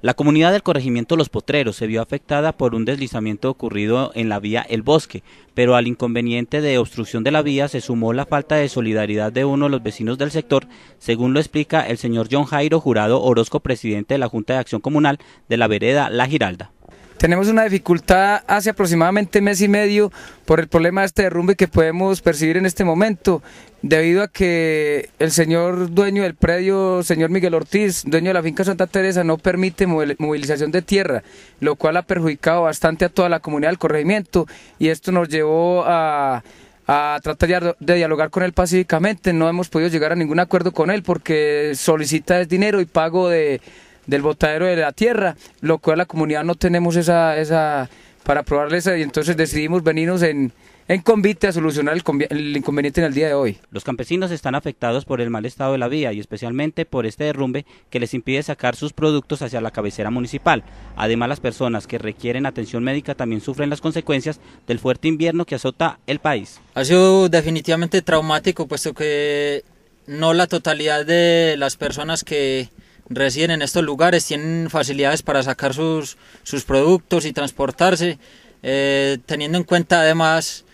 La comunidad del corregimiento Los Potreros se vio afectada por un deslizamiento ocurrido en la vía El Bosque, pero al inconveniente de obstrucción de la vía se sumó la falta de solidaridad de uno de los vecinos del sector, según lo explica el señor John Jairo Jurado Orozco, presidente de la Junta de Acción Comunal de la vereda La Giralda. Tenemos una dificultad hace aproximadamente mes y medio por el problema de este derrumbe que podemos percibir en este momento, debido a que el señor dueño del predio, señor Miguel Ortiz, dueño de la finca Santa Teresa, no permite movilización de tierra, lo cual ha perjudicado bastante a toda la comunidad del corregimiento y esto nos llevó a tratar de dialogar con él pacíficamente, no hemos podido llegar a ningún acuerdo con él porque solicita dinero y pago de del botadero de la tierra, lo cual la comunidad no tenemos esa, esa para probarles y entonces decidimos venirnos en, en convite a solucionar el, el, inconveniente en el día de hoy. Los campesinos están afectados por el mal estado de la vía y especialmente por este derrumbe que les impide sacar sus productos hacia la cabecera municipal. Además, las personas que requieren atención médica también sufren las consecuencias del fuerte invierno que azota el país. Ha sido definitivamente traumático, puesto que no la totalidad de las personas que residen en estos lugares tienen facilidades para sacar sus, sus productos y transportarse, eh, teniendo en cuenta además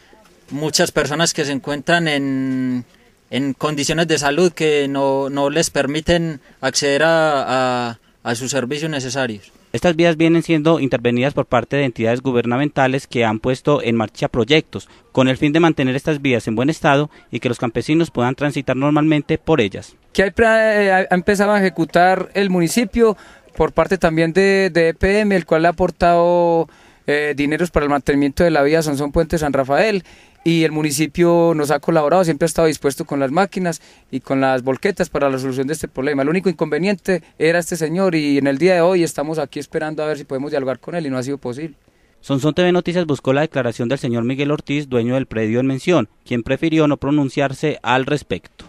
muchas personas que se encuentran en, en condiciones de salud que no, les permiten acceder a sus servicios necesarios. Estas vías vienen siendo intervenidas por parte de entidades gubernamentales que han puesto en marcha proyectos con el fin de mantener estas vías en buen estado y que los campesinos puedan transitar normalmente por ellas. Que eh, ha empezado a ejecutar el municipio por parte también de, de EPM, el cual ha aportado eh, dineros para el mantenimiento de la vía Sansón Puente San Rafael y el municipio nos ha colaborado, siempre ha estado dispuesto con las máquinas y con las volquetas para la solución de este problema. El único inconveniente era este señor y en el día de hoy estamos aquí esperando a ver si podemos dialogar con él y no ha sido posible. Sonsón TV Noticias buscó la declaración del señor Miguel Ortiz, dueño del predio en mención, quien prefirió no pronunciarse al respecto.